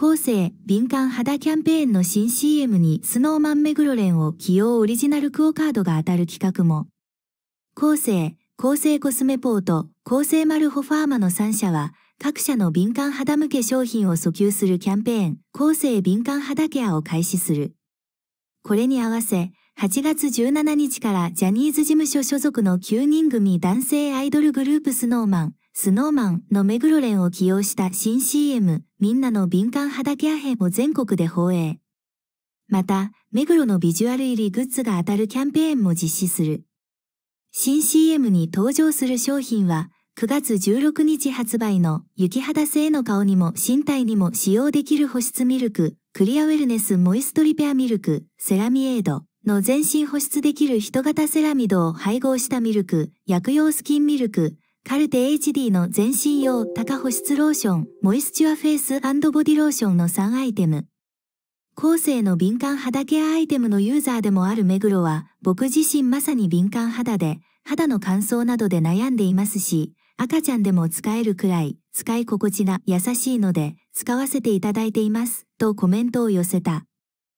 後世敏感肌キャンペーンの新 CM にスノーマンメグロレンを起用オリジナルクオカードが当たる企画も。後世、厚生コスメポート、厚生マルホファーマの3社は、各社の敏感肌向け商品を訴求するキャンペーン、厚生敏感肌ケアを開始する。これに合わせ、8月17日からジャニーズ事務所所属の9人組男性アイドルグループスノーマン、スノーマンのメグロを起用した新 CM みんなの敏感肌ケア編を全国で放映。また、目黒のビジュアル入りグッズが当たるキャンペーンも実施する。新 CM に登場する商品は、9月16日発売の雪肌性の顔にも身体にも使用できる保湿ミルク、クリアウェルネスモイストリペアミルク、セラミエードの全身保湿できる人型セラミドを配合したミルク、薬用スキンミルク、カルテ HD の全身用高保湿ローション、モイスチュアフェイスボディローションの3アイテム。後世の敏感肌ケアアイテムのユーザーでもある目黒は、僕自身まさに敏感肌で、肌の乾燥などで悩んでいますし、赤ちゃんでも使えるくらい、使い心地が優しいので、使わせていただいています、とコメントを寄せた。